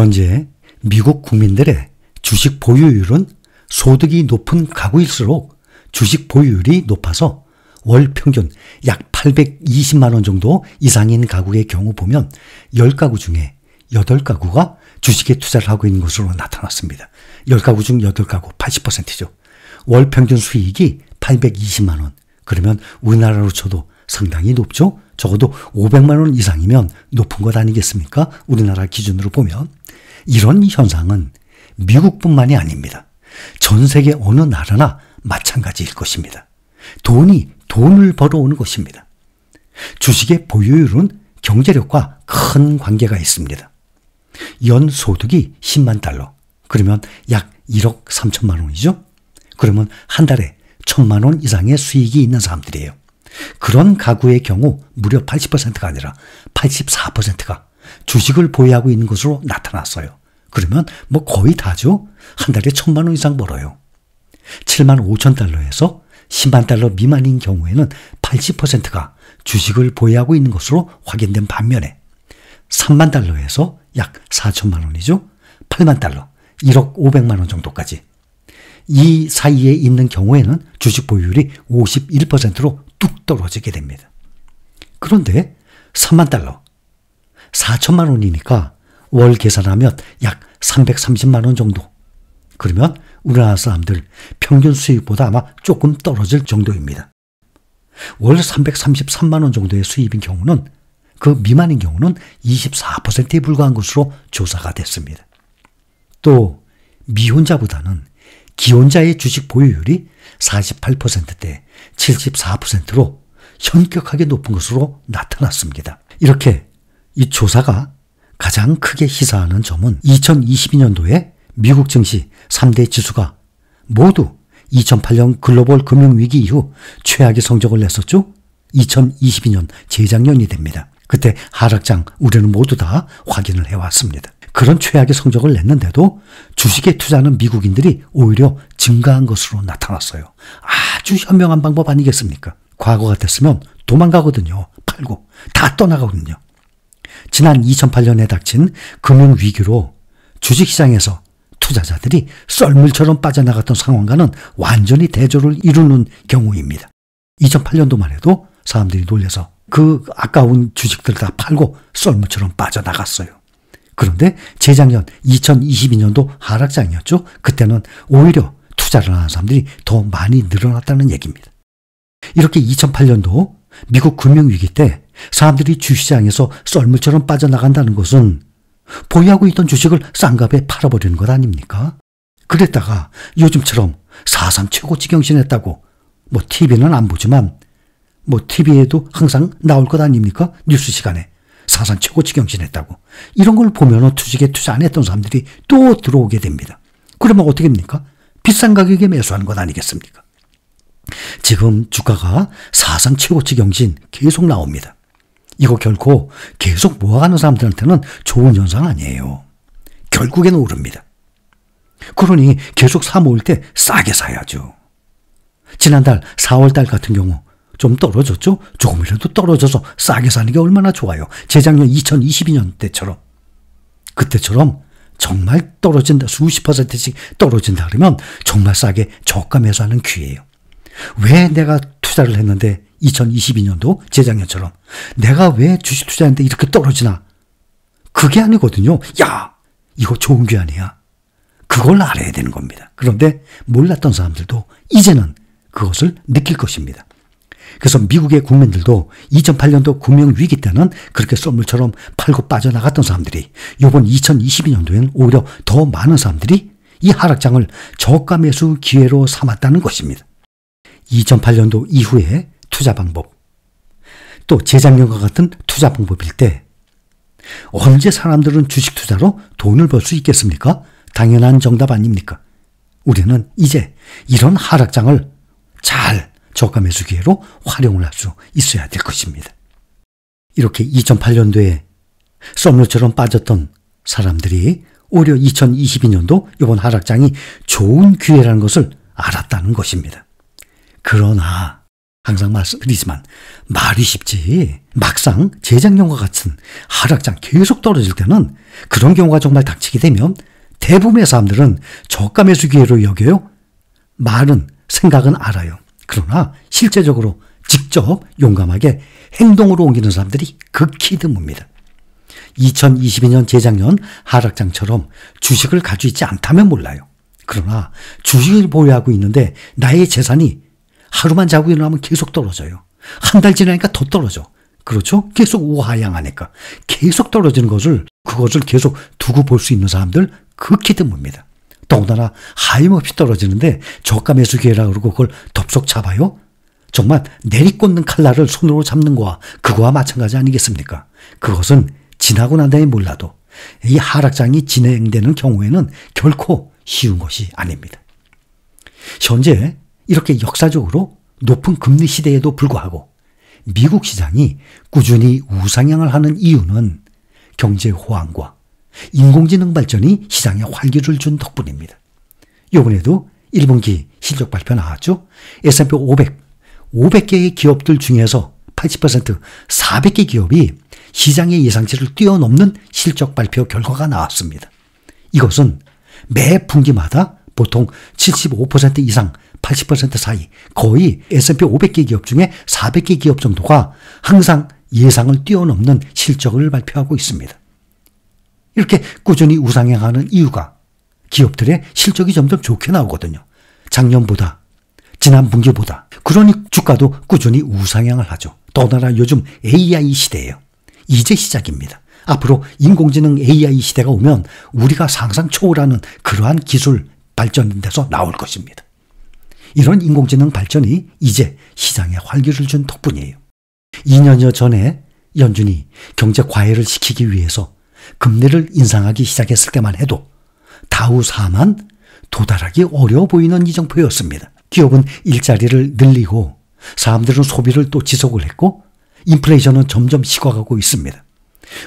현재 미국 국민들의 주식 보유율은 소득이 높은 가구일수록 주식 보유율이 높아서 월 평균 약 820만원 정도 이상인 가구의 경우 보면 10가구 중에 8가구가 주식에 투자를 하고 있는 것으로 나타났습니다. 10가구 중 8가구, 80%죠. 월 평균 수익이 820만원. 그러면 우리나라로 쳐도 상당히 높죠? 적어도 500만 원 이상이면 높은 것 아니겠습니까? 우리나라 기준으로 보면. 이런 현상은 미국뿐만이 아닙니다. 전 세계 어느 나라나 마찬가지일 것입니다. 돈이 돈을 벌어오는 것입니다. 주식의 보유율은 경제력과 큰 관계가 있습니다. 연 소득이 10만 달러. 그러면 약 1억 3천만 원이죠? 그러면 한 달에 1 천만 원 이상의 수익이 있는 사람들이에요. 그런 가구의 경우 무려 80%가 아니라 84%가 주식을 보유하고 있는 것으로 나타났어요. 그러면 뭐 거의 다죠. 한 달에 천만 원 이상 벌어요. 7만 5천 달러에서 10만 달러 미만인 경우에는 80%가 주식을 보유하고 있는 것으로 확인된 반면에 3만 달러에서 약 4천만 원이죠. 8만 달러, 1억 5백만 원 정도까지. 이 사이에 있는 경우에는 주식 보유율이 51%로 뚝 떨어지게 됩니다. 그런데 3만 달러, 4천만 원이니까 월 계산하면 약 330만 원 정도. 그러면 우리나라 사람들 평균 수입보다 아마 조금 떨어질 정도입니다. 월 333만 원 정도의 수입인 경우는 그 미만인 경우는 24%에 불과한 것으로 조사가 됐습니다. 또 미혼자보다는 기혼자의 주식 보유율이 48%대 74%로 현격하게 높은 것으로 나타났습니다. 이렇게 이 조사가 가장 크게 시사하는 점은 2022년도에 미국 증시 3대 지수가 모두 2008년 글로벌 금융위기 이후 최악의 성적을 냈었죠? 2022년 재작년이 됩니다. 그때 하락장 우리는 모두 다 확인을 해왔습니다. 그런 최악의 성적을 냈는데도 주식에 투자하는 미국인들이 오히려 증가한 것으로 나타났어요. 아주 현명한 방법 아니겠습니까? 과거 같았으면 도망가거든요. 팔고 다 떠나가거든요. 지난 2008년에 닥친 금융위기로 주식시장에서 투자자들이 썰물처럼 빠져나갔던 상황과는 완전히 대조를 이루는 경우입니다. 2008년도만 해도 사람들이 놀려서 그 아까운 주식들 다 팔고 썰물처럼 빠져나갔어요. 그런데 재작년 2022년도 하락장이었죠. 그때는 오히려 투자를 하는 사람들이 더 많이 늘어났다는 얘기입니다. 이렇게 2008년도 미국 금융위기 때 사람들이 주시장에서 썰물처럼 빠져나간다는 것은 보유하고 있던 주식을 싼 값에 팔아버리는 것 아닙니까? 그랬다가 요즘처럼 사상 최고 치경신했다고뭐 TV는 안 보지만 뭐 TV에도 항상 나올 것 아닙니까? 뉴스 시간에. 사상 최고치 경신했다고. 이런 걸 보면 투직에 투자 안 했던 사람들이 또 들어오게 됩니다. 그러면 어떻게 됩니까? 비싼 가격에 매수하는 것 아니겠습니까? 지금 주가가 사상 최고치 경신 계속 나옵니다. 이거 결코 계속 모아가는 사람들한테는 좋은 현상 아니에요. 결국에는 오릅니다. 그러니 계속 사 모을 때 싸게 사야죠. 지난달 4월달 같은 경우 좀 떨어졌죠? 조금이라도 떨어져서 싸게 사는 게 얼마나 좋아요. 재작년 2022년 때처럼. 그때처럼 정말 떨어진다, 수십 퍼센트씩 떨어진다 그러면 정말 싸게 적감해서 하는귀회예요왜 내가 투자를 했는데 2022년도 재작년처럼 내가 왜 주식 투자했는데 이렇게 떨어지나? 그게 아니거든요. 야! 이거 좋은 귀 아니야. 그걸 알아야 되는 겁니다. 그런데 몰랐던 사람들도 이제는 그것을 느낄 것입니다. 그래서 미국의 국민들도 2008년도 금융위기 때는 그렇게 썰물처럼 팔고 빠져나갔던 사람들이 요번 2 0 2 2년도에는 오히려 더 많은 사람들이 이 하락장을 저가 매수 기회로 삼았다는 것입니다. 2008년도 이후의 투자 방법 또 재작년과 같은 투자 방법일 때 언제 사람들은 주식 투자로 돈을 벌 수 있겠습니까? 당연한 정답 아닙니까? 우리는 이제 이런 하락장을 잘 저가 매수 기회로 활용을 할 수 있어야 될 것입니다. 이렇게 2008년도에 썸루처럼 빠졌던 사람들이 오히려 2022년도 이번 하락장이 좋은 기회라는 것을 알았다는 것입니다. 그러나 항상 말씀드리지만 말이 쉽지 막상 재작년과 같은 하락장 계속 떨어질 때는 그런 경우가 정말 닥치게 되면 대부분의 사람들은 저가 매수 기회로 여겨요. 말은 생각은 알아요. 그러나 실제적으로 직접 용감하게 행동으로 옮기는 사람들이 극히 드뭅니다. 2022년 재작년 하락장처럼 주식을 가지고 있지 않다면 몰라요. 그러나 주식을 보유하고 있는데 나의 재산이 하루만 자고 일어나면 계속 떨어져요. 한 달 지나니까 더 떨어져. 그렇죠? 계속 우하향하니까 계속 떨어지는 것을 그것을 계속 두고 볼 수 있는 사람들 극히 드뭅니다. 더군다나 하임없이 떨어지는데 저가 매수 기회라 그러고 그걸 덥석 잡아요? 정말 내리꽂는 칼날을 손으로 잡는 거와 그거와 마찬가지 아니겠습니까? 그것은 지나고 난 다음에 몰라도 이 하락장이 진행되는 경우에는 결코 쉬운 것이 아닙니다. 현재 이렇게 역사적으로 높은 금리 시대에도 불구하고 미국 시장이 꾸준히 우상향을 하는 이유는 경제 호황과 인공지능 발전이 시장에 활기를 준 덕분입니다. 요번에도 1분기 실적 발표 나왔죠. S&P 500, 500개의 기업들 중에서 80% 400개 기업이 시장의 예상치를 뛰어넘는 실적 발표 결과가 나왔습니다. 이것은 매 분기마다 보통 75% 이상 80% 사이 거의 S&P 500개 기업 중에 400개 기업 정도가 항상 예상을 뛰어넘는 실적을 발표하고 있습니다. 이렇게 꾸준히 우상향하는 이유가 기업들의 실적이 점점 좋게 나오거든요. 작년보다, 지난 분기보다. 그러니 주가도 꾸준히 우상향을 하죠. 더나라 요즘 AI 시대예요. 이제 시작입니다. 앞으로 인공지능 AI 시대가 오면 우리가 상상 초월하는 그러한 기술 발전돼서 나올 것입니다. 이런 인공지능 발전이 이제 시장에 활기를 준 덕분이에요. 2년여 전에 연준이 경제 과열을 시키기 위해서 금리를 인상하기 시작했을 때만 해도 다우 사만 도달하기 어려워 보이는 이정표였습니다. 기업은 일자리를 늘리고 사람들은 소비를 또 지속을 했고 인플레이션은 점점 식어가고 있습니다.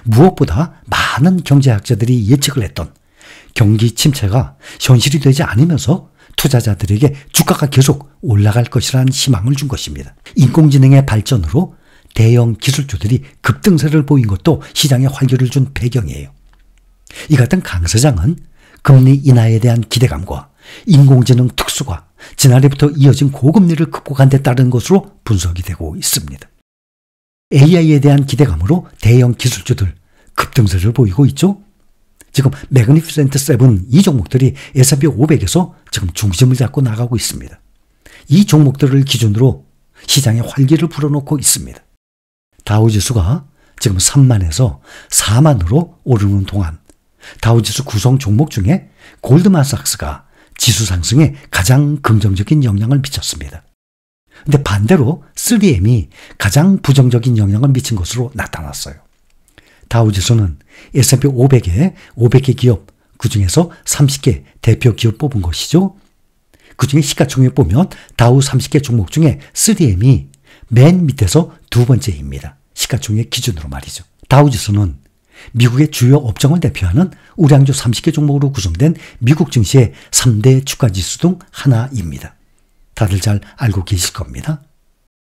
무엇보다 많은 경제학자들이 예측을 했던 경기 침체가 현실이 되지 않으면서 투자자들에게 주가가 계속 올라갈 것이라는 희망을 준 것입니다. 인공지능의 발전으로 대형 기술주들이 급등세를 보인 것도 시장에 활기를 준 배경이에요. 이 같은 강서장은 금리 인하에 대한 기대감과 인공지능 특수가 지난해부터 이어진 고금리를 극복한 데 따른 것으로 분석이 되고 있습니다. AI에 대한 기대감으로 대형 기술주들 급등세를 보이고 있죠. 지금 매그니피센트 세븐 이 종목들이 S&P 500에서 지금 중심을 잡고 나가고 있습니다. 이 종목들을 기준으로 시장에 활기를 불어넣고 있습니다. 다우지수가 지금 3만에서 4만으로 오르는 동안 다우지수 구성 종목 중에 골드만삭스가 지수 상승에 가장 긍정적인 영향을 미쳤습니다. 근데 반대로 3M이 가장 부정적인 영향을 미친 것으로 나타났어요. 다우지수는 S&P 500에 500개 기업, 그 중에서 30개 대표 기업 뽑은 것이죠. 그 중에 시가총액 보면 다우 30개 종목 중에 3M이 맨 밑에서 두 번째입니다. 시가총액 기준으로 말이죠. 다우지수는 미국의 주요 업종을 대표하는 우량주 30개 종목으로 구성된 미국 증시의 3대 주가지수 중 하나입니다. 다들 잘 알고 계실 겁니다.